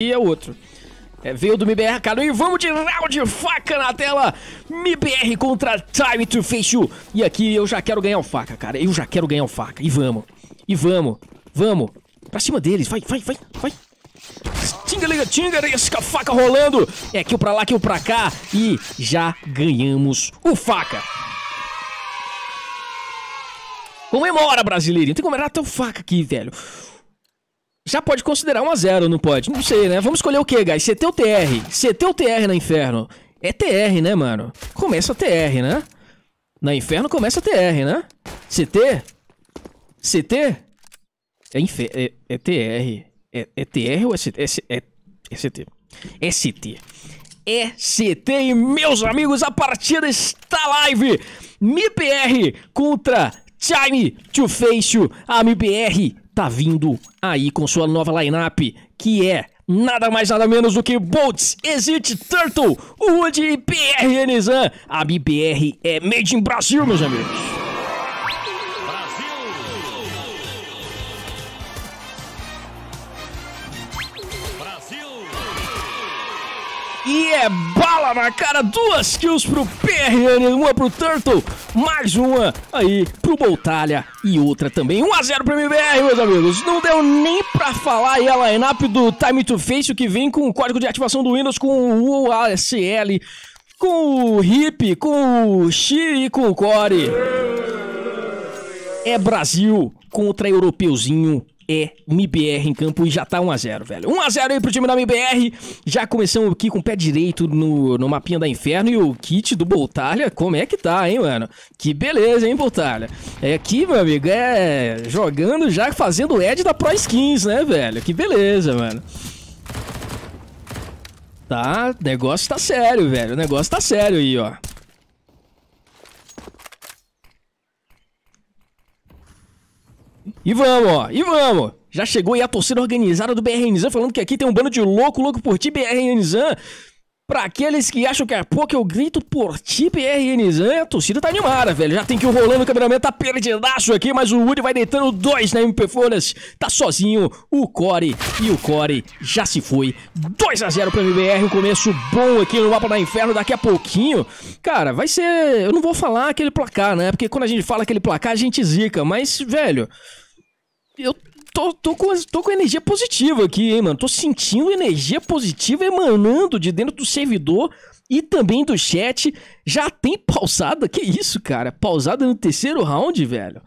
e é o outro. É, veio do MBR cara. e vamos de round faca na tela. MBR contra Time to Fechou. E aqui eu já quero ganhar o faca, cara. Eu já quero ganhar o faca. E vamos. E vamos. Vamos. Pra cima deles. Vai, vai, vai, vai. Tingalinga, tingaresca, faca rolando. É kill pra lá, kill pra cá. E já ganhamos o faca. Comemora, brasileiro? Tem que comemorar até o faca aqui, velho. Já pode considerar um a zero não pode? Não sei, né? Vamos escolher o que, guys? CT ou TR? CT ou TR na Inferno? É TR, né, mano? Começa TR, né? Na Inferno começa TR, né? CT? CT? É, infer... é, é TR. É, é TR ou é CT? É, é, é, é CT. É CT. É CT e, meus amigos, a partida está live! MIPR contra Time to Face, a MIPR tá vindo aí com sua nova line-up, que é nada mais nada menos do que Bolts, Exit, Turtle, Wood e BR Nizam. A BBR é made in Brasil, meus amigos. E é bala na cara, duas kills pro PRN, uma pro Turtle, mais uma aí pro Boltalha e outra também. 1x0 pro MBR, meus amigos. Não deu nem pra falar aí é a lineup do Time to Face, o que vem com o código de ativação do Windows, com o ASL, com o Hip, com o X e com o Core. É Brasil contra europeuzinho é MBR em campo e já tá 1x0, velho. 1x0 aí pro time da MBR. Já começamos aqui com o pé direito no, no mapinha da Inferno e o kit do Boltalha, como é que tá, hein, mano? Que beleza, hein, Boltalha? É aqui, meu amigo, é jogando já, fazendo o Ed da Pro Skins, né, velho? Que beleza, mano. Tá, negócio tá sério, velho. O negócio tá sério aí, ó. E vamos, ó, e vamos! Já chegou aí a torcida organizada do BRNZAN falando que aqui tem um bando de louco, louco por ti, BRNZAN! Para aqueles que acham que é pouco, eu grito por ti, PRN. A torcida tá animada, velho. Já tem que o rolando, o cameraman tá perdidaço aqui, mas o Woody vai deitando dois na MP Folhas. Tá sozinho o Core e o Core já se foi. 2 a 0 pro MBR, um começo bom aqui no mapa da Inferno. Daqui a pouquinho, cara, vai ser. Eu não vou falar aquele placar, né? Porque quando a gente fala aquele placar, a gente zica, mas, velho eu tô, tô, com, tô com energia positiva aqui, hein, mano? Tô sentindo energia positiva emanando de dentro do servidor e também do chat. Já tem pausada? Que isso, cara? Pausada no terceiro round, velho?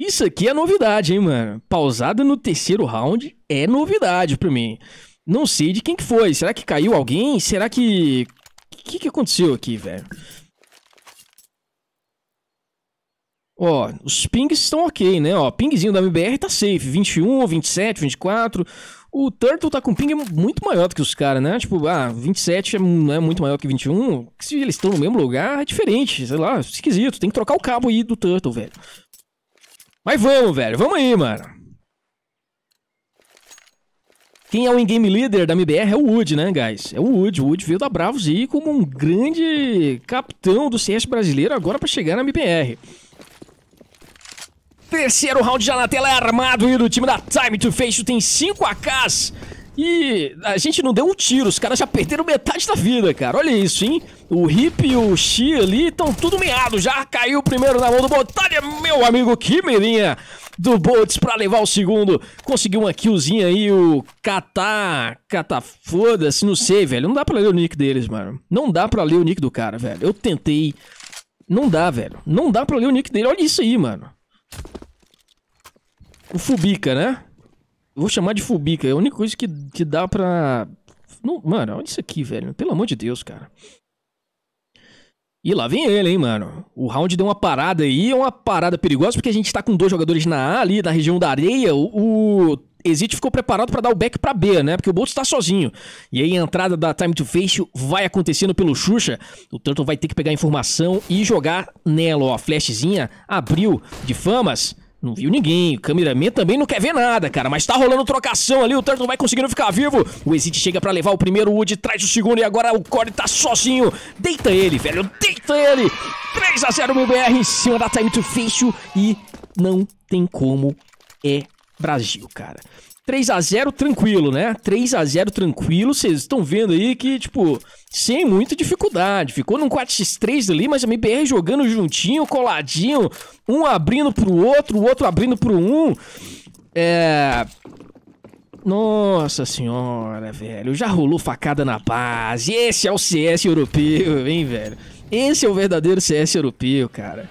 Isso aqui é novidade, hein, mano? Pausada no terceiro round é novidade pra mim. Não sei de quem que foi. Será que caiu alguém? Será que... O que, que aconteceu aqui, velho? Ó, os pings estão ok, né? Ó, pingzinho da MBR tá safe, 21, 27, 24. O Turtle tá com ping muito maior do que os caras, né? Tipo, ah, 27 é, não é muito maior do que 21. Se eles estão no mesmo lugar, é diferente, sei lá, esquisito. Tem que trocar o cabo aí do Turtle, velho. Mas vamos, velho, vamos aí, mano. Quem é o in-game leader da MBR é o Wood, né, guys? É o Wood. O Wood veio da Bravos aí como um grande capitão do CS brasileiro agora para chegar na MBR. Terceiro round já na tela é armado e do time da Time to Face tem 5 AKs. E a gente não deu um tiro, os caras já perderam metade da vida, cara. Olha isso, hein? O Hip e o Xi ali estão tudo meado. Já caiu o primeiro na mão do Botalha, meu amigo. Que mirinha do Boltz pra levar o segundo. Conseguiu uma killzinha aí, o Kata Kata foda-se, não sei, velho. Não dá pra ler o nick deles, mano. Não dá pra ler o nick do cara, velho. Eu tentei. Não dá, velho. Não dá pra ler o nick dele. Olha isso aí, mano. O Fubica, né? Vou chamar de Fubica. É a única coisa que, que dá pra. Não, mano, olha isso aqui, velho. Pelo amor de Deus, cara. E lá vem ele, hein, mano. O round deu uma parada aí, é uma parada perigosa, porque a gente tá com dois jogadores na A ali, na região da areia. O, o Exit ficou preparado para dar o back para B, né? Porque o Boltz tá sozinho. E aí a entrada da Time to Face vai acontecendo pelo Xuxa. O Turtle vai ter que pegar a informação e jogar nela, ó. A flashzinha abriu de famas. Não viu ninguém. O cameraman também não quer ver nada, cara. Mas tá rolando trocação ali. O Turtle vai conseguindo ficar vivo. O Exit chega para levar o primeiro Wood, traz o segundo e agora o Core tá sozinho. Deita ele, velho. Deita ele. 3 a 0 MBR em cima da Time to Face e não tem como é Brasil, cara. 3 a 0 tranquilo, né? 3 a 0 tranquilo. Vocês estão vendo aí que, tipo, sem muita dificuldade. Ficou num 4x3 ali, mas a MBR jogando juntinho, coladinho. Um abrindo pro outro, o outro abrindo pro um. É. Nossa senhora, velho. Já rolou facada na base. Esse é o CS europeu, hein, velho? Esse é o verdadeiro CS europeu, cara.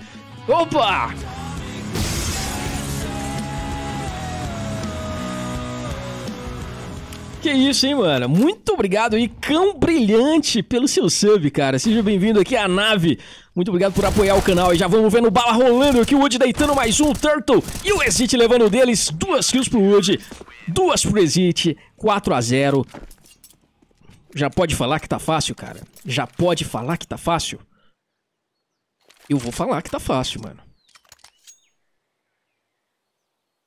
Opa! Que isso, hein, mano? Muito obrigado aí, cão brilhante, pelo seu sub, cara. Seja bem-vindo aqui à nave. Muito obrigado por apoiar o canal. E já vamos vendo bala rolando aqui. O Wood deitando mais um, Turtle. E o Exit levando deles. Duas kills pro Wood, duas pro Exit. 4 a 0 Já pode falar que tá fácil, cara? Já pode falar que tá fácil? Eu vou falar que tá fácil, mano.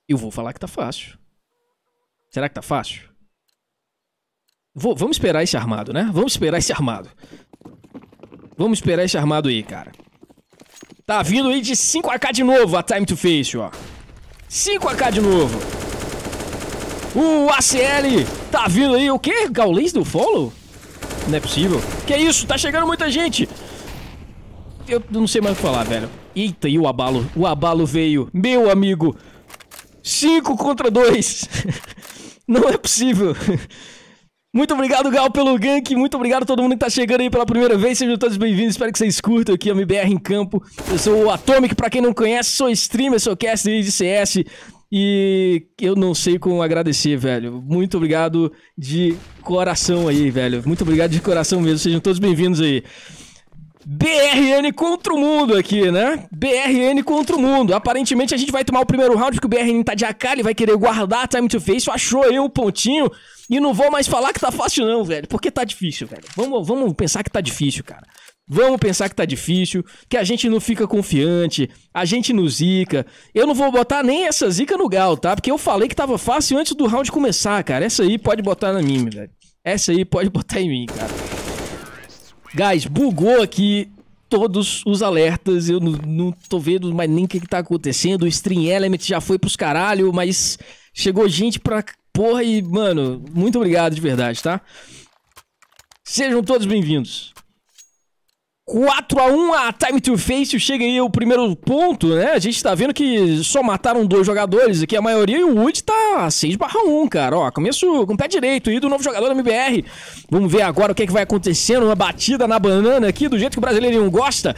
Eu vou falar que tá fácil. Será que tá fácil? Vou, vamos esperar esse armado, né? Vamos esperar esse armado. Vamos esperar esse armado aí, cara. Tá vindo aí de 5AK de novo a Time to Face, ó. 5AK de novo. O ACL tá vindo aí. O quê? Gaulês do follow? Não é possível. Que isso? Tá chegando muita gente. Eu não sei mais o que falar, velho. Eita, e o abalo? O abalo veio. Meu amigo. 5 contra 2. não é possível. Muito obrigado, Gal, pelo gank. Muito obrigado a todo mundo que tá chegando aí pela primeira vez. Sejam todos bem-vindos. Espero que vocês curtam aqui a MBR em Campo. Eu sou o Atomic, pra quem não conhece, sou streamer, sou caster de CS. E eu não sei como agradecer, velho. Muito obrigado de coração aí, velho. Muito obrigado de coração mesmo. Sejam todos bem-vindos aí. BRN contra o mundo aqui, né? BRN contra o mundo. Aparentemente a gente vai tomar o primeiro round, porque o BRN tá de AK, ele vai querer guardar a time to face. Achou aí um pontinho. E não vou mais falar que tá fácil, não, velho. Porque tá difícil, velho. Vamos, vamos pensar que tá difícil, cara. Vamos pensar que tá difícil, que a gente não fica confiante, a gente não zica. Eu não vou botar nem essa zica no gal, tá? Porque eu falei que tava fácil antes do round começar, cara. Essa aí pode botar na mim, velho. Essa aí pode botar em mim, cara. Guys, bugou aqui todos os alertas. Eu não, não tô vendo mais nem o que, que tá acontecendo. O Stream Element já foi pros caralho, mas chegou gente pra porra e, mano, muito obrigado de verdade, tá? Sejam todos bem-vindos. 4x1 a, Time to Face, chega aí o primeiro ponto, né? A gente tá vendo que só mataram dois jogadores aqui, a maioria, e o Wood tá 6 1, cara. Ó, começo com o pé direito aí do novo jogador da MBR. Vamos ver agora o que, é que vai acontecendo, uma batida na banana aqui, do jeito que o brasileirinho gosta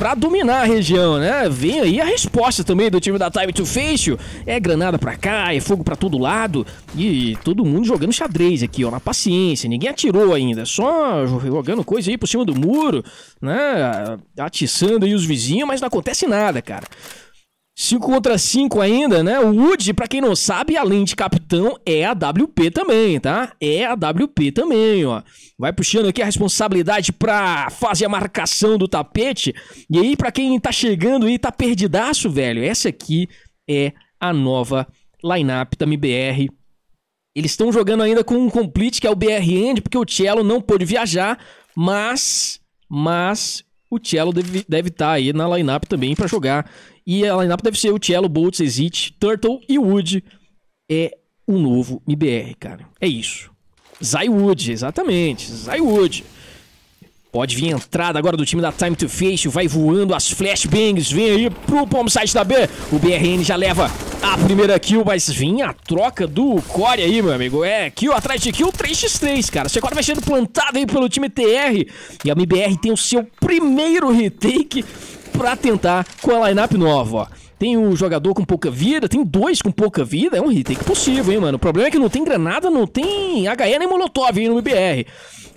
para dominar a região, né? Vem aí a resposta também do time da Time to Face. É granada para cá, é fogo para todo lado e todo mundo jogando xadrez aqui, ó, na paciência. Ninguém atirou ainda, só jogando coisa aí por cima do muro, né? Atiçando aí os vizinhos, mas não acontece nada, cara. 5 contra 5 ainda, né? O Woody, para quem não sabe, além de capitão, é a WP também, tá? É a WP também, ó. Vai puxando aqui a responsabilidade pra fazer a marcação do tapete. E aí, para quem tá chegando e tá perdidaço, velho, essa aqui é a nova lineup da MBR. Eles estão jogando ainda com um complete, que é o BR End, porque o Cello não pôde viajar, mas... Mas o Cello deve estar tá aí na lineup também para jogar. E a lineup deve ser o Cello, Bolts, Exit, Turtle e Wood. É um novo MBR, cara. É isso. Wood exatamente. Wood Pode vir entrada agora do time da Time to Face, vai voando as flashbangs, vem aí pro bom site da B. O BRN já leva a primeira kill, mas vem a troca do Core aí, meu amigo. É, kill atrás de kill, 3x3, cara. O Core vai sendo plantado aí pelo time TR. E a MBR tem o seu primeiro retake pra tentar com a lineup nova, ó. Tem um jogador com pouca vida, tem dois com pouca vida, é um retake possível, hein, mano. O problema é que não tem granada, não tem HE nem molotov aí no MBR.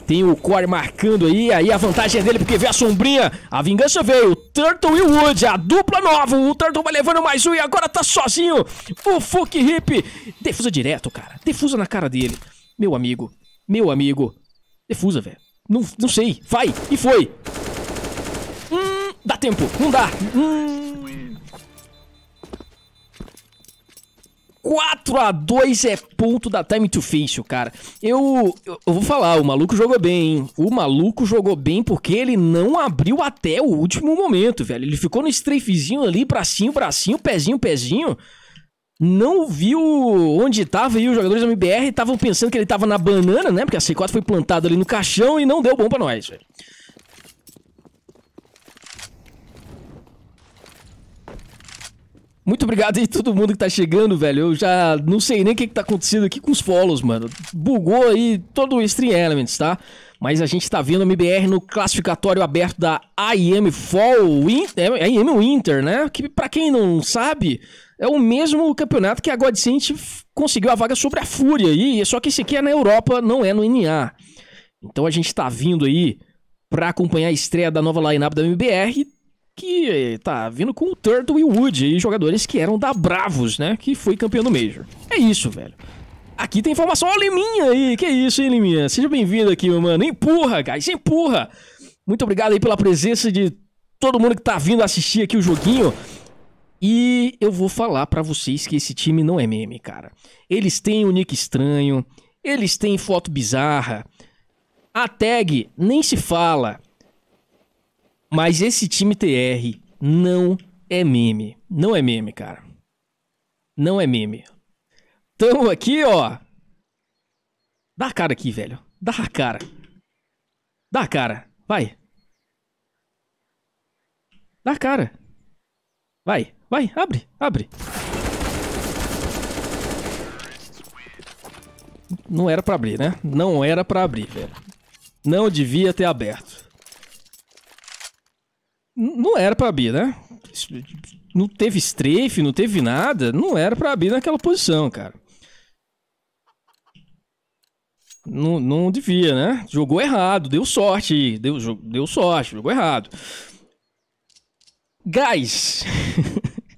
Tem o Core marcando aí, aí a vantagem é dele porque vê a sombrinha. A vingança veio, Turtle e Wood, a dupla nova. O Turtle vai levando mais um e agora tá sozinho. O Fuk Hip. Defusa direto, cara. Defusa na cara dele. Meu amigo, meu amigo. Defusa, velho. Não, não sei. Vai. E foi. Hum, dá tempo. Não dá. Hum, 4 a 2 é ponto da Time to Fício, cara. Eu, eu, vou falar, o maluco jogou bem, hein? O maluco jogou bem porque ele não abriu até o último momento, velho. Ele ficou no strafezinho ali, bracinho, bracinho, pezinho, pezinho. Não viu onde tava e os jogadores da MBR estavam pensando que ele tava na banana, né? Porque a C4 foi plantada ali no caixão e não deu bom para nós, velho. Muito obrigado aí todo mundo que tá chegando, velho. Eu já não sei nem o que, que tá acontecendo aqui com os follows, mano. Bugou aí todo o Stream Elements, tá? Mas a gente tá vendo a MBR no classificatório aberto da IM Fall, Winter, é, é IM Winter, né? Que para quem não sabe, é o mesmo campeonato que a Godsent conseguiu a vaga sobre a Fúria aí, só que esse aqui é na Europa, não é no NA. Então a gente tá vindo aí para acompanhar a estreia da nova lineup da MBR que tá vindo com o Turtle e o Wood e jogadores que eram da Bravos, né? Que foi campeão do Major. É isso, velho. Aqui tem informação. Olha Liminha aí. Que isso, hein, Liminha? Seja bem-vindo aqui, meu mano. Empurra, guys, empurra. Muito obrigado aí pela presença de todo mundo que tá vindo assistir aqui o joguinho. E eu vou falar para vocês que esse time não é meme, cara. Eles têm o um nick estranho, eles têm foto bizarra. A tag nem se fala. Mas esse time TR não é meme. Não é meme, cara. Não é meme. Tamo aqui, ó. Dá a cara aqui, velho. Dá a cara. Dá a cara. Vai. Dá a cara. Vai, vai, abre, abre. Não era para abrir, né? Não era para abrir, velho. Não devia ter aberto não era para abrir, né? Não teve strafe, não teve nada. Não era para abrir naquela posição, cara. Não, não devia, né? Jogou errado, deu sorte. Deu, deu sorte, jogou errado. Guys,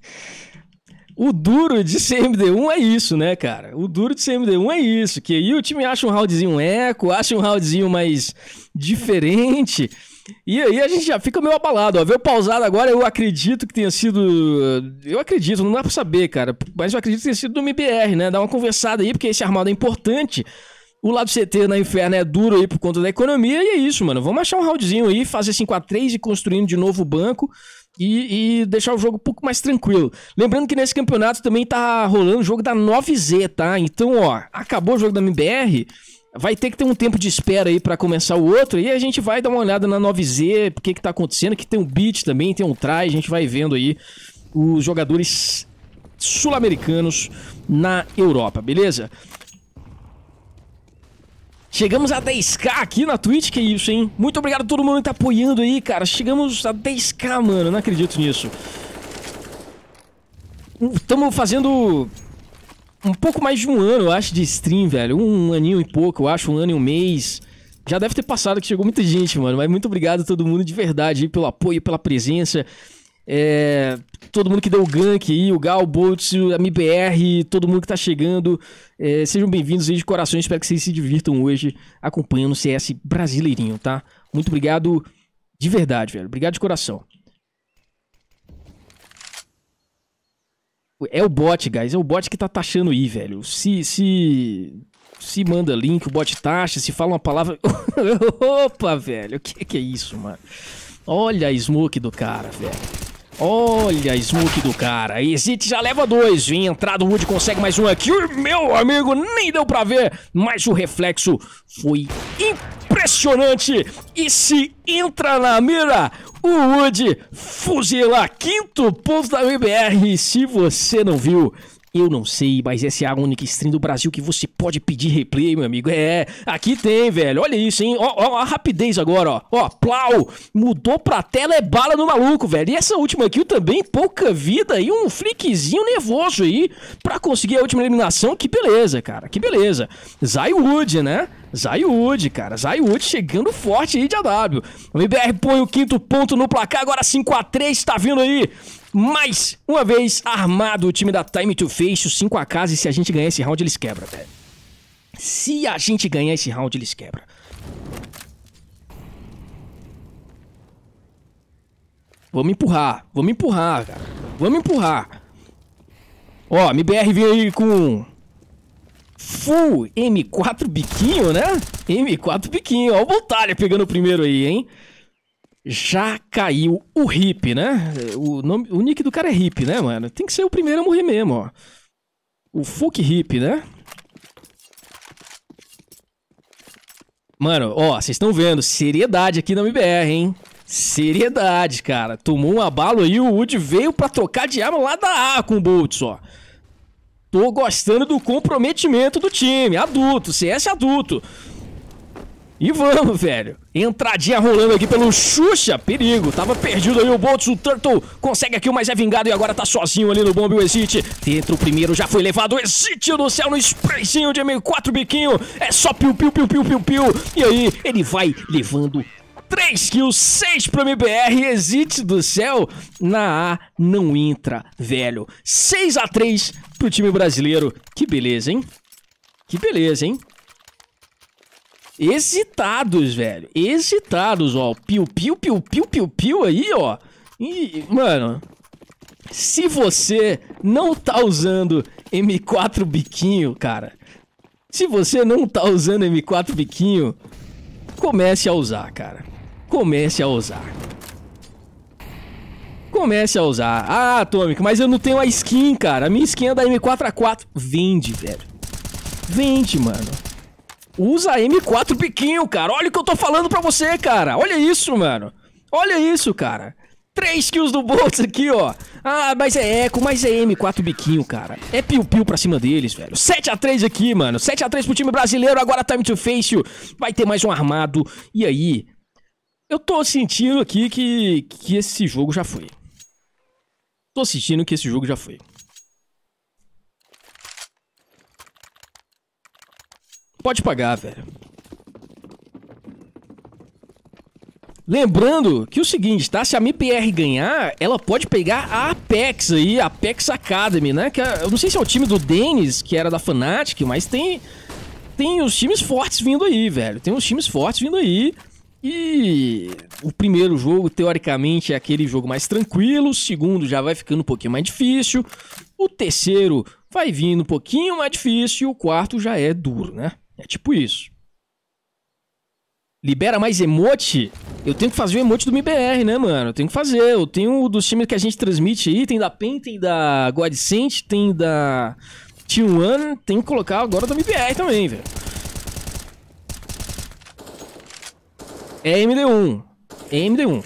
o duro de CMD1 é isso, né, cara? O duro de CMD1 é isso. Que aí o time acha um roundzinho eco, acha um roundzinho mais diferente. E aí a gente já fica meio abalado. Ó. Ver o pausado agora, eu acredito que tenha sido. Eh, eu acredito, não dá pra saber, cara. Mas eu acredito que tenha sido do MBR, né? Dá uma conversada aí, porque esse armado é importante. O lado CT na inferno é duro aí por conta da economia, e é isso, mano. Vamos achar um roundzinho aí, fazer 5x3 e construindo de novo o banco. E, e, deixar o jogo um pouco mais tranquilo. Lembrando que nesse campeonato também tá rolando o jogo da 9Z, tá? Então, ó, acabou o jogo da MBR vai ter que ter um tempo de espera aí para começar o outro. E a gente vai dar uma olhada na 9Z, o que, que tá acontecendo, que tem um beat também, tem um try, a gente vai vendo aí os jogadores sul-americanos na Europa, beleza? Chegamos a 10k aqui na Twitch, que isso, hein? Muito obrigado a todo mundo que tá apoiando aí, cara. Chegamos a 10k, mano, não acredito nisso. Estamos fazendo um pouco mais de um ano, eu acho, de stream, velho. Um aninho e pouco, eu acho, um ano e um mês. Já deve ter passado que chegou muita gente, mano. Mas muito obrigado a todo mundo de verdade aí pelo apoio, pela presença. É, todo mundo que deu o gank aí, o Gal, o Boltz, a MBR, todo mundo que tá chegando. É, sejam bem-vindos aí de coração. Espero que vocês se divirtam hoje acompanhando o CS brasileirinho, tá? Muito obrigado de verdade, velho. Obrigado de coração. É o bot, guys. É o bot que tá taxando aí, velho. Se, se, se manda link, o bot taxa, se fala uma palavra. Opa, velho. O que, que é isso, mano? Olha a smoke do cara, velho. Olha a smoke do cara. Exit já leva dois. Vem, entrada, o Wood consegue mais um aqui. Meu amigo, nem deu pra ver. Mas o reflexo foi incrível impressionante. E se entra na mira, o Wood fuzila quinto ponto da UBR. Se você não viu, eu não sei, mas essa é a única stream do Brasil que você pode pedir replay, meu amigo. É, aqui tem, velho. Olha isso, hein? Ó, ó a rapidez agora, ó. Ó, plau! Mudou pra tela, é bala no maluco, velho. E essa última kill também, pouca vida e um flickzinho nervoso aí pra conseguir a última eliminação. Que beleza, cara. Que beleza. Zaiwood, né? Zaiwood, cara. Zaiwood chegando forte aí de AW. O MBR põe o quinto ponto no placar, agora 5x3, tá vindo aí mais uma vez armado o time da Time to Face, os 5 a casa, e se a gente ganhar esse round, eles quebram, velho. Se a gente ganhar esse round, eles quebram. Vamos empurrar, vamos empurrar, cara. Vamos empurrar. Ó, MBR veio aí com full M4 biquinho, né? M4 biquinho. Ó o Voltalha pegando o primeiro aí, hein? já caiu o hip, né? O, nome, o nick do cara é hip, né, mano? Tem que ser o primeiro a morrer mesmo, ó. O Fuck Hip, né? Mano, ó, vocês estão vendo, seriedade aqui na MBR, hein? Seriedade, cara. Tomou um abalo aí, o Wood veio pra trocar de arma lá da A com o Boltz, ó. Tô gostando do comprometimento do time, adulto, CS adulto. E vamos, velho. Entradinha rolando aqui pelo Xuxa. Perigo. Tava perdido aí o Boltz. O Turtle consegue aqui, mas é vingado. E agora tá sozinho ali no bombe o Exit. Dentro o primeiro. Já foi levado. O Exit do céu no sprayzinho de M4 biquinho. É só piu, piu, piu, piu, piu, piu. E aí ele vai levando 3 kills, 6 pro MBR, exit do céu, na A não entra, velho. 6 a 3 pro time brasileiro. Que beleza, hein? Que beleza, hein? Excitados, velho. Excitados, ó. Piu, piu, piu, piu, piu, piu aí, ó. E, mano, se você não tá usando M4 biquinho, cara. Se você não tá usando M4 biquinho, comece a usar, cara. Comece a usar. Comece a usar. Ah, Atomic, mas eu não tenho a skin, cara. A minha skin é da M4A4. Vende, velho. Vende, mano. Usa M4 biquinho, cara. Olha o que eu tô falando pra você, cara. Olha isso, mano. Olha isso, cara. Três kills do Boltz aqui, ó. Ah, mas é eco, mas é M4 biquinho, cara. É piu-piu pra cima deles, velho. 7x3 aqui, mano. 7x3 pro time brasileiro. Agora time to face. Vai ter mais um armado. E aí? Eu tô sentindo aqui que, que esse jogo já foi. Tô sentindo que esse jogo já foi. Pode pagar, velho. Lembrando que é o seguinte, tá? Se a MPR ganhar, ela pode pegar a Apex aí, a Apex Academy, né? Que é, eu não sei se é o time do Denis, que era da Fnatic, mas tem tem os times fortes vindo aí, velho. Tem os times fortes vindo aí. E o primeiro jogo, teoricamente, é aquele jogo mais tranquilo. O segundo já vai ficando um pouquinho mais difícil. O terceiro vai vindo um pouquinho mais difícil. E o quarto já é duro, né? É tipo isso. Libera mais emote? Eu tenho que fazer o emote do MBR, né, mano? Eu tenho que fazer. Eu tenho dos times que a gente transmite aí. Tem da PEN, tem da Godsent, tem da T1. Tem que colocar agora do MBR também, velho. É MD1. É MD1.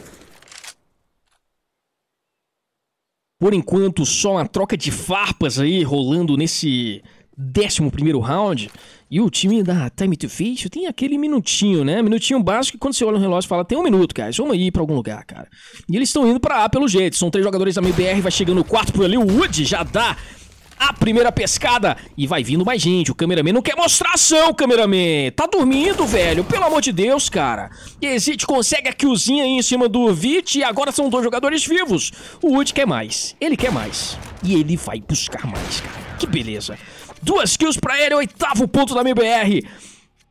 Por enquanto, só uma troca de farpas aí rolando nesse décimo primeiro round. E o time da Time to Fish tem aquele minutinho, né? Minutinho básico que quando você olha no relógio fala: tem um minuto, cara. Vamos ir pra algum lugar, cara. E eles estão indo pra A pelo jeito. São três jogadores da MBR, vai chegando o quarto por ali. O Wood já dá a primeira pescada. E vai vindo mais gente. O cameraman não quer mostrar ação, cameraman. Tá dormindo, velho. Pelo amor de Deus, cara. Exit consegue a killzinha aí em cima do Vit. E agora são dois jogadores vivos. O Wood quer mais. Ele quer mais. E ele vai buscar mais, cara. Que beleza. Duas kills pra ele, oitavo ponto da MBR.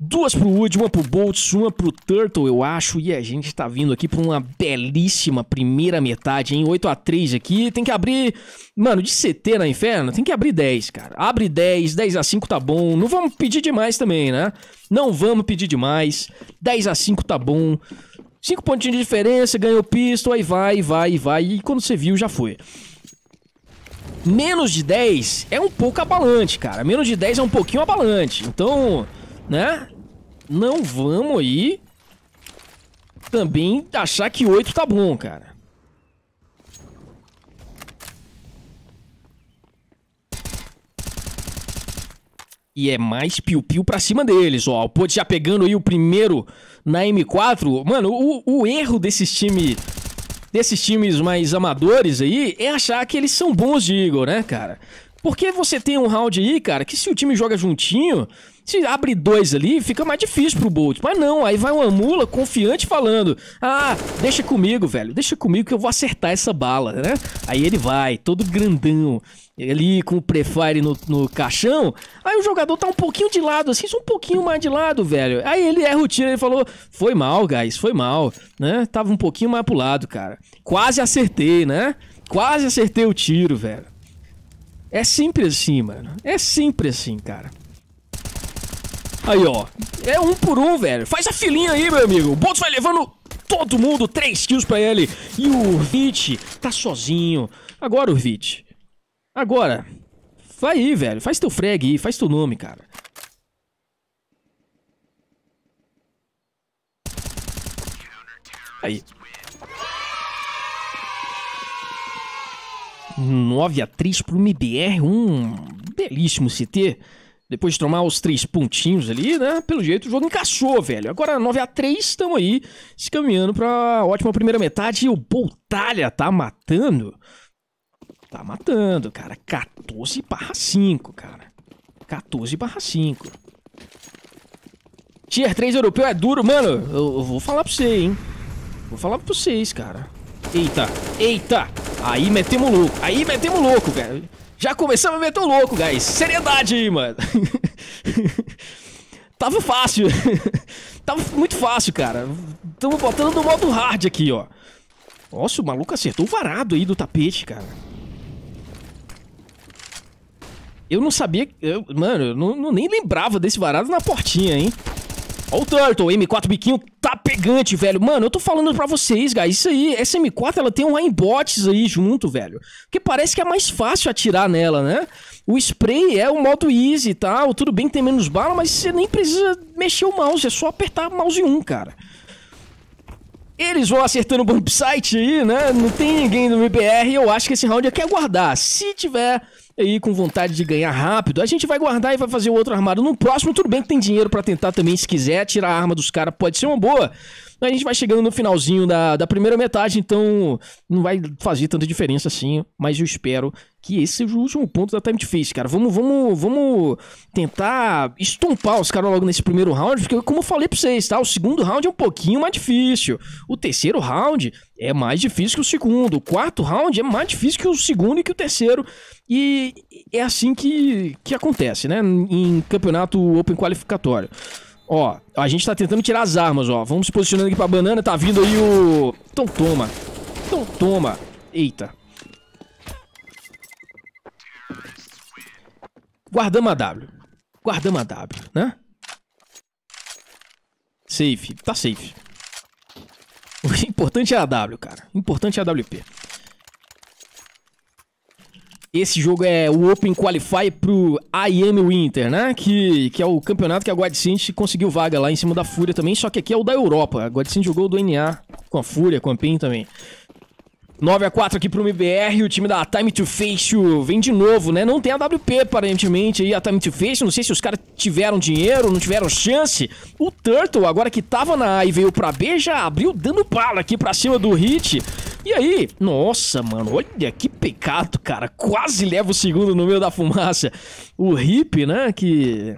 Duas pro Wood, uma pro Boltz, uma pro Turtle, eu acho. E a gente tá vindo aqui pra uma belíssima primeira metade, hein? 8 x 3 aqui. Tem que abrir. Mano, de CT na Inferno, tem que abrir 10, cara. Abre 10, 10 x 5 tá bom. Não vamos pedir demais também, né? Não vamos pedir demais. 10 x 5 tá bom. 5 pontinhos de diferença, ganhou o pistol, aí vai, vai, vai. E quando você viu, já foi menos de 10 é um pouco abalante, cara. Menos de 10 é um pouquinho abalante. Então, né? Não vamos aí também achar que 8 tá bom, cara. E é mais piu-piu pra cima deles, ó. O Pod já pegando aí o primeiro na M4. Mano, o, o erro desses times desses times mais amadores aí é achar que eles são bons de Eagle, né, cara? Porque você tem um round aí, cara, que se o time joga juntinho, se abre dois ali, fica mais difícil pro Bolt. Mas não, aí vai uma mula confiante falando: Ah, deixa comigo, velho, deixa comigo que eu vou acertar essa bala, né? Aí ele vai, todo grandão, ali com o prefire no, no caixão. Aí o jogador tá um pouquinho de lado, assim, um pouquinho mais de lado, velho. Aí ele erra o tiro, ele falou: Foi mal, guys, foi mal, né? Tava um pouquinho mais pro lado, cara. Quase acertei, né? Quase acertei o tiro, velho. É simples assim, mano. É simples assim, cara. Aí, ó. É um por um, velho. Faz a filinha aí, meu amigo. O Botos vai levando todo mundo. três kills pra ele. E o Vit tá sozinho. Agora, o Vit. Agora. Vai aí, velho. Faz teu frag aí. Faz teu nome, cara. Aí. 9 a 3 pro MBR, um belíssimo CT. Depois de tomar os três pontinhos ali, né? Pelo jeito o jogo encaixou, velho. Agora 9 a 3 estão aí se caminhando pra ótima primeira metade. E o Boltalha tá matando. Tá matando, cara. 14 barra 5, cara. 14 barra 5. Tier 3 europeu é duro, mano. Eu, eu vou falar pra você, hein. Vou falar pra vocês, cara. Eita, eita. Aí metemos louco. Aí metemos louco, cara. Já começamos a meter o louco, guys. Seriedade, mano. Tava fácil. Tava muito fácil, cara. Tamo botando no modo hard aqui, ó. Nossa, o maluco acertou o varado aí do tapete, cara. Eu não sabia... Eu, mano, eu não, não, nem lembrava desse varado na portinha, hein? Olha o Turtle, M4 biquinho tá pegante, velho. Mano, eu tô falando pra vocês, guys, isso aí, essa M4, ela tem um aimbots aí junto, velho. Porque parece que é mais fácil atirar nela, né? O spray é o modo easy e tal, tudo bem que tem menos bala, mas você nem precisa mexer o mouse, é só apertar mouse 1, cara. Eles vão acertando o bombsite site aí, né? Não tem ninguém no MBR, eu acho que esse round aqui é, é guardar. Se tiver aí com vontade de ganhar rápido, a gente vai guardar e vai fazer o outro armado no próximo. Tudo bem que tem dinheiro para tentar também, se quiser, tirar a arma dos caras pode ser uma boa. A gente vai chegando no finalzinho da, da primeira metade, então não vai fazer tanta diferença assim, mas eu espero que esse seja o último ponto da time to face, cara. Vamos, vamos, vamos tentar estompar os caras logo nesse primeiro round, porque como eu falei pra vocês, tá? O segundo round é um pouquinho mais difícil. O terceiro round é mais difícil que o segundo. O quarto round é mais difícil que o segundo e que o terceiro. E é assim que, que acontece, né? Em campeonato open qualificatório. Ó, a gente tá tentando tirar as armas, ó. Vamos se posicionando aqui pra banana. Tá vindo aí o... Então toma. Então toma. Eita. Guardamos a W. Guardamos a W, né? Safe. Tá safe. O importante é a W, cara. O importante é a WP. Esse jogo é o Open Qualify pro IM Winter, né? Que, que é o campeonato que a Godsend conseguiu vaga lá em cima da Fúria também. Só que aqui é o da Europa. A Godsend jogou do NA com a Fúria, com a PEN também. 9 a 4 aqui pro MBR, o time da Time to Face vem de novo, né? Não tem a WP, aparentemente, aí a Time to Face Não sei se os caras tiveram dinheiro, não tiveram chance. O Turtle, agora que tava na A e veio pra B, já abriu dando bala aqui pra cima do Hit. E aí? Nossa, mano, olha que pecado, cara. Quase leva o segundo no meio da fumaça. O Hip, né, que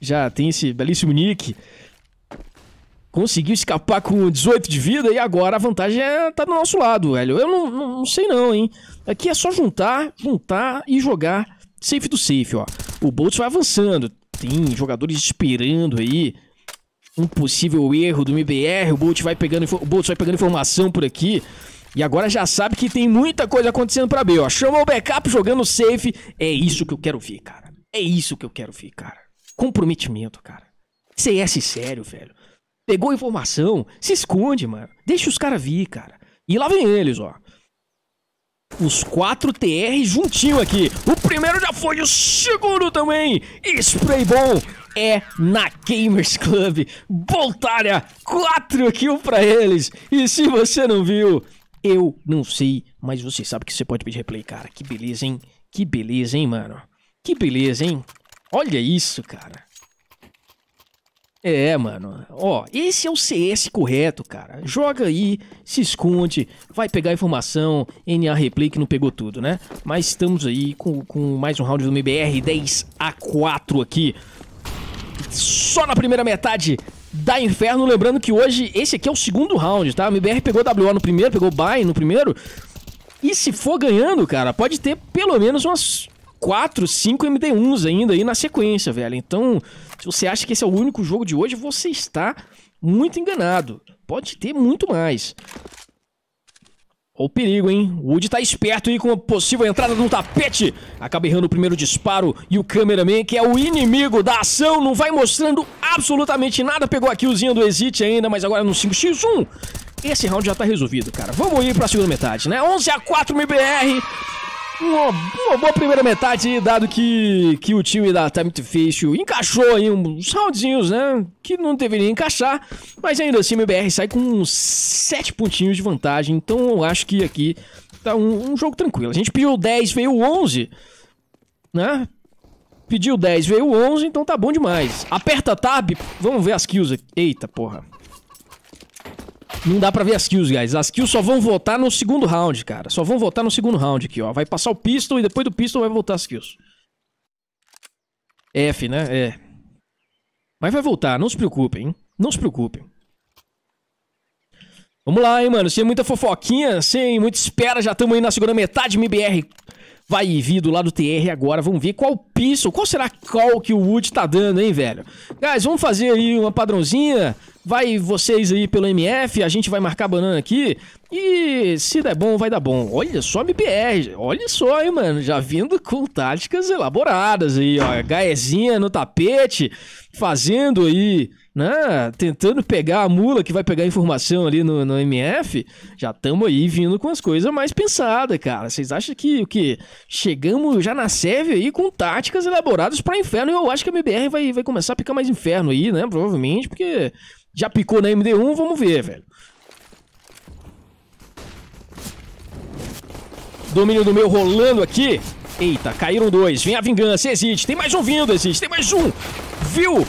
já tem esse belíssimo nick conseguiu escapar com 18 de vida e agora a vantagem é, tá do nosso lado, velho. Eu não, não, não sei não, hein. Aqui é só juntar, juntar e jogar safe do safe, ó. O Boltz vai avançando. Tem jogadores esperando aí. Um possível erro do MBR. O Bolt vai pegando, o Bolt vai pegando informação por aqui. E agora já sabe que tem muita coisa acontecendo pra B, ó. Chama o backup jogando safe. É isso que eu quero ver, cara. É isso que eu quero ver, cara. Comprometimento, cara. CS sério, velho pegou informação, se esconde, mano. Deixa os caras vir, cara. E lá vem eles, ó. Os quatro TR juntinho aqui. O primeiro já foi, o segundo também. Spray bom é na Gamers Club. Voltária, quatro kills pra eles. E se você não viu, eu não sei, mas você sabe que você pode pedir replay, cara. Que beleza, hein? Que beleza, hein, mano? Que beleza, hein? Olha isso, cara. É, mano. Ó, esse é o CS correto, cara. Joga aí, se esconde, vai pegar informação, NA Replay que não pegou tudo, né? Mas estamos aí com, com mais um round do MBR 10 a 4 aqui. Só na primeira metade da Inferno, lembrando que hoje esse aqui é o segundo round, tá? O MBR pegou WO no primeiro, pegou Buy no primeiro. E se for ganhando, cara, pode ter pelo menos umas quatro, cinco MD1s ainda aí na sequência, velho. Então, se você acha que esse é o único jogo de hoje, você está muito enganado. Pode ter muito mais. Olha o perigo, hein? O Woody tá esperto aí com a possível entrada no tapete. Acaba errando o primeiro disparo e o cameraman, que é o inimigo da ação, não vai mostrando absolutamente nada. Pegou a killzinha do Exit ainda, mas agora no 5x1. Esse round já tá resolvido, cara. Vamos ir pra segunda metade, né? 11 a 4 MBR. Uma, uma, boa primeira metade, dado que, que o time da Time tá to Fish encaixou aí uns roundzinhos, né? Que não deveria encaixar, mas ainda assim o MBR sai com uns 7 pontinhos de vantagem, então eu acho que aqui tá um, um jogo tranquilo. A gente pediu 10, veio 11, né? Pediu 10, veio 11, então tá bom demais. Aperta tab, vamos ver as kills aqui. Eita porra. Não dá pra ver as kills, guys. As kills só vão voltar no segundo round, cara. Só vão voltar no segundo round aqui, ó. Vai passar o pistol e depois do pistol vai voltar as kills. F, né? É. Mas vai voltar, não se preocupem, hein? Não se preocupem. Vamos lá, hein, mano. Sem muita fofoquinha, sem muita espera, já estamos aí na segunda metade, MBR vai vir do lado TR agora. Vamos ver qual piso, qual será qual que o Wood tá dando, hein, velho? Guys, vamos fazer aí uma padrãozinha. Vai vocês aí pelo MF, a gente vai marcar banana aqui. E se der bom, vai dar bom. Olha só MBR. olha só, hein, mano. Já vindo com táticas elaboradas aí, ó. Gaezinha no tapete, fazendo aí, né? Tentando pegar a mula que vai pegar informação ali no, no MF. Já estamos aí vindo com as coisas mais pensadas, cara. Vocês acham que o que? chegamos já na serve aí com táticas elaboradas para inferno. E eu acho que a MBR vai, vai começar a picar mais inferno aí, né? Provavelmente, porque já picou na MD1, vamos ver, velho. Domínio do meu rolando aqui. Eita, caíram dois. Vem a vingança, existe. Tem mais um vindo, existe. Tem mais um. Viu?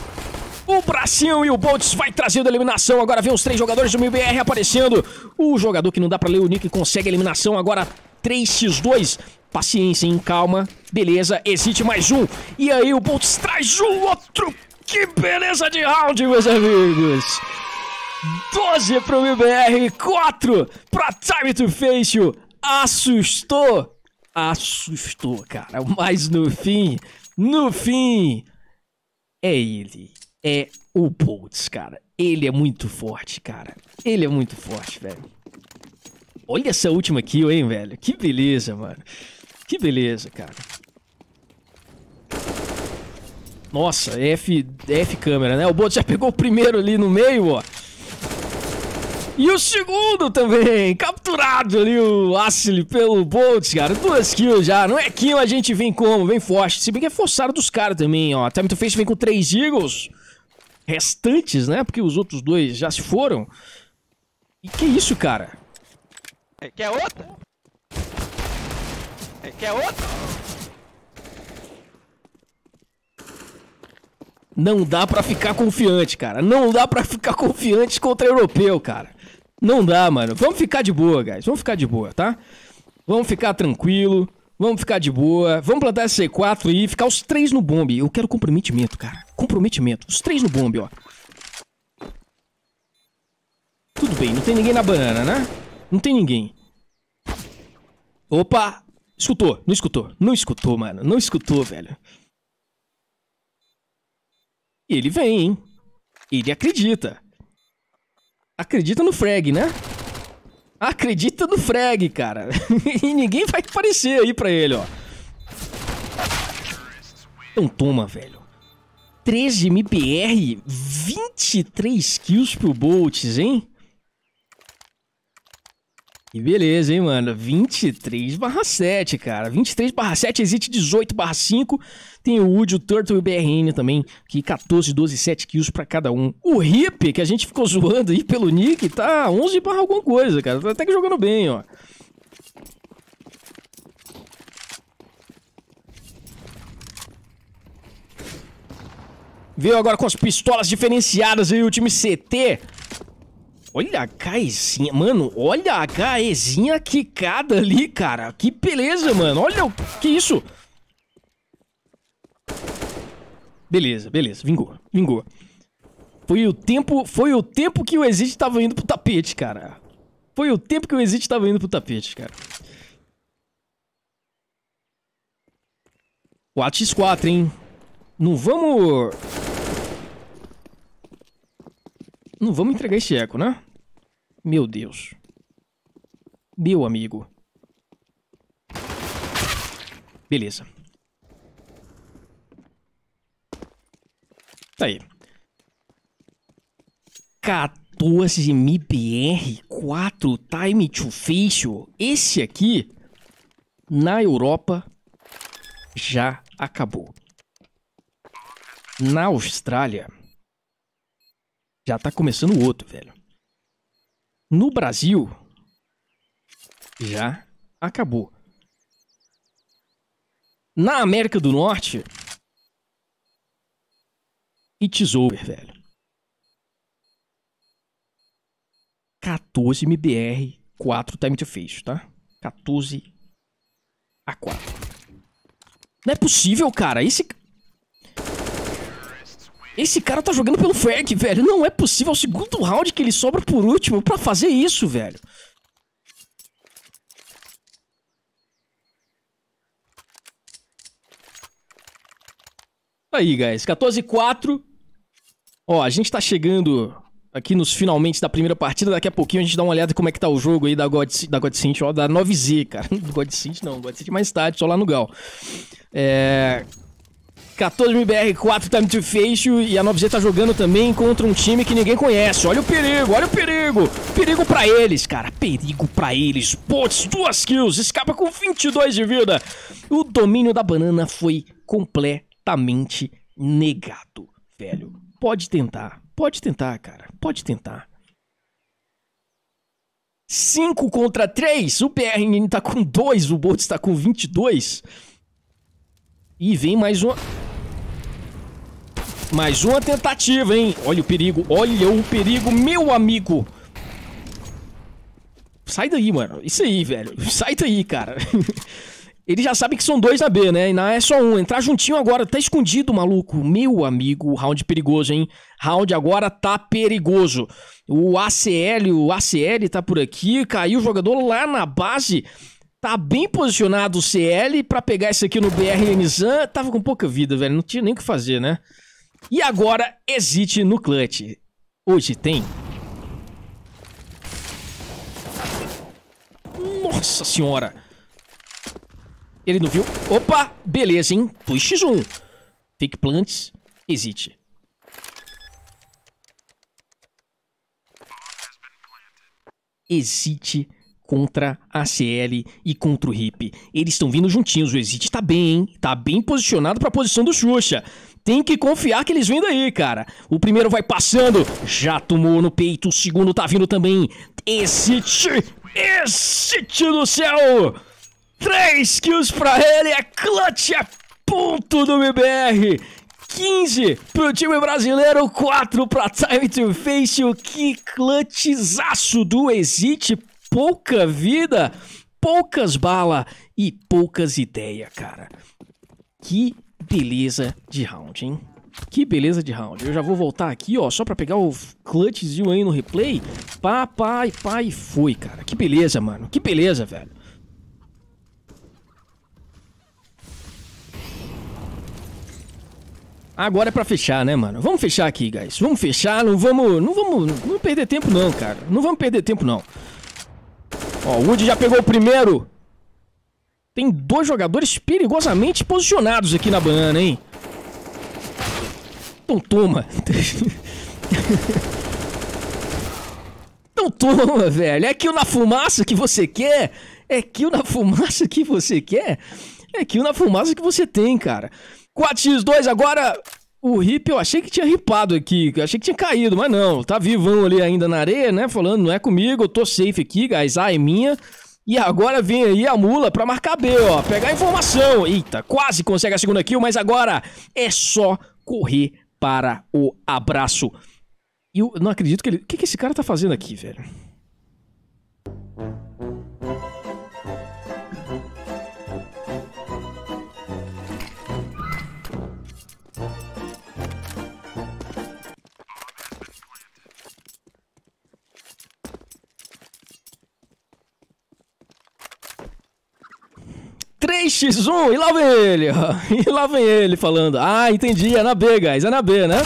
O bracinho e o Boltz vai trazendo a eliminação. Agora vem os três jogadores do MBR aparecendo. O jogador que não dá pra ler o nick consegue a eliminação. Agora 3x2 Paciência, hein? Calma. Beleza, existe mais um. E aí o Boltz traz um outro. Que beleza de round, meus amigos. 12 pro MBR, 4 pra Time to Face. Assustou. Assustou, cara. Mas no fim, no fim, é ele. É o Boltz, cara. Ele é muito forte, cara. Ele é muito forte, velho. Olha essa última kill, hein, velho. Que beleza, mano. Que beleza, cara. Nossa, F, F câmera, né? O bot já pegou o primeiro ali no meio, ó. E o segundo também, capturado ali o Ashley pelo Bolt, cara. Duas kills já. Não é kill, a gente vem como? Vem forte. Se bem que é forçado dos caras também, ó. Time to Face vem com três Eagles restantes, né? Porque os outros dois já se foram. E que isso, cara? É, quer outra? É, quer outro? Não dá para ficar confiante, cara. Não dá para ficar confiante contra europeu, cara. Não dá, mano. Vamos ficar de boa, guys. Vamos ficar de boa, tá? Vamos ficar tranquilo. Vamos ficar de boa. Vamos plantar C4 e ficar os três no bombe. Eu quero comprometimento, cara. Comprometimento. Os três no bombe, ó. Tudo bem, não tem ninguém na banana, né? Não tem ninguém. Opa! Escutou, não escutou, não escutou, mano. Não escutou, velho. E ele vem, hein? Ele acredita. Acredita no frag, né? Acredita no frag, cara. e ninguém vai aparecer aí pra ele, ó. Então toma, velho. 13 MPR, 23 kills pro Boltz, hein? E beleza, hein, mano? 23 barra 7, cara. 23 barra 7, existe 18 barra 5. Tem o Woody, o Turtle e o BRN também, que 14, 12, 7 kills pra cada um. O Hip, que a gente ficou zoando aí pelo nick, tá 11 barra alguma coisa, cara. Tá até que jogando bem, ó. Veio agora com as pistolas diferenciadas aí o time CT. Olha a caezinha, mano, olha a caezinha quicada ali, cara. Que beleza, mano, olha o... que isso? Beleza, beleza, vingou, vingou. Foi o tempo, foi o tempo que o Exit tava indo pro tapete, cara. Foi o tempo que o Exit tava indo pro tapete, cara. 4x4, hein? Não vamos... Não vamos entregar esse eco, né? Meu Deus. Meu amigo. Beleza. Tá aí. 14 MBR 4 Time to Facial. Esse aqui, na Europa, já acabou. Na Austrália, já tá começando outro, velho. No Brasil, já acabou. Na América do Norte, it's over, velho. 14 MBR, 4 time to face, tá? 14 a 4. Não é possível, cara. Esse esse cara tá jogando pelo Ferg, velho. Não é possível. É o segundo round que ele sobra por último pra fazer isso, velho. Aí, guys. 14 4. Ó, a gente tá chegando aqui nos finalmente da primeira partida. Daqui a pouquinho a gente dá uma olhada como é que tá o jogo aí da God, da God ó, da 9Z, cara. Do não, God mais tarde, só lá no Gal. É... 14mbr4 time to Face e a 9 z tá jogando também contra um time que ninguém conhece. Olha o perigo, olha o perigo. Perigo para eles, cara. Perigo para eles. Pots, duas kills, escapa com 22 de vida. O domínio da banana foi completamente negado, velho. Pode tentar, pode tentar, cara. Pode tentar. 5 contra 3, o BRN tá com 2, o Bolt está com 22. E vem mais uma... Mais uma tentativa, hein? Olha o perigo, olha o perigo, meu amigo! Sai daí, mano. Isso aí, velho. Sai daí, cara. Ele já sabe que são dois na B, né? E na é só um. Entrar juntinho agora, tá escondido, maluco. Meu amigo, round perigoso, hein? Round agora tá perigoso. O ACL, o ACL tá por aqui. Caiu o jogador lá na base. Tá bem posicionado o CL para pegar esse aqui no BR Nizam. Tava com pouca vida, velho. Não tinha nem o que fazer, né? E agora, existe no clutch. Hoje tem... Nossa senhora! Ele não viu. Opa! Beleza, hein? 2x1. Fake plants. Existe. Existe contra a CL e contra o RIP. Eles estão vindo juntinhos, o Exit tá bem, hein? Tá bem posicionado para a posição do Xuxa. Tem que confiar que eles vêm daí, cara. O primeiro vai passando, já tomou no peito, o segundo tá vindo também. Exit! Exit do céu! Três kills para ele, é clutch, é ponto do MBR! 15 pro time brasileiro, 4 pra Time to Face. O que clutchzaço do Exit pouca vida, poucas balas e poucas ideias, cara. Que beleza de round, hein? Que beleza de round. Eu já vou voltar aqui, ó, só pra pegar o clutchzinho aí no replay. Pá, pá, e pá, e foi, cara. Que beleza, mano. Que beleza, velho. Agora é pra fechar, né, mano? Vamos fechar aqui, guys. Vamos fechar, não vamos, não vamos, não vamos perder tempo não, cara. Não vamos perder tempo não. Ó, o Wood já pegou o primeiro. Tem dois jogadores perigosamente posicionados aqui na banana, hein? Então toma. então toma, velho. É kill na fumaça que você quer? É kill na fumaça que você quer? É kill na fumaça que você tem, cara. 4x2 agora o Rip, eu achei que tinha ripado aqui, achei que tinha caído, mas não, tá vivão ali ainda na areia, né? Falando, não é comigo, eu tô safe aqui, guys, a é minha. E agora vem aí a mula pra marcar B, ó, pegar a informação. Eita, quase consegue a segunda kill, mas agora é só correr para o abraço. E eu não acredito que ele. O que, que esse cara tá fazendo aqui, velho? X1, e lá vem ele, e lá vem ele falando. Ah, entendi, é na B, guys, é na B, né?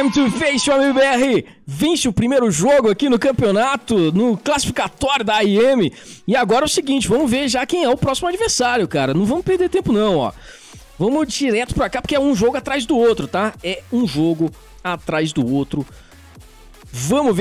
Time to Face o MBR. 20 o primeiro jogo aqui no campeonato, no classificatório da IM. E agora é o seguinte, vamos ver já quem é o próximo adversário, cara. Não vamos perder tempo não, ó. Vamos direto pra cá porque é um jogo atrás do outro, tá? É um jogo atrás do outro. Vamos ver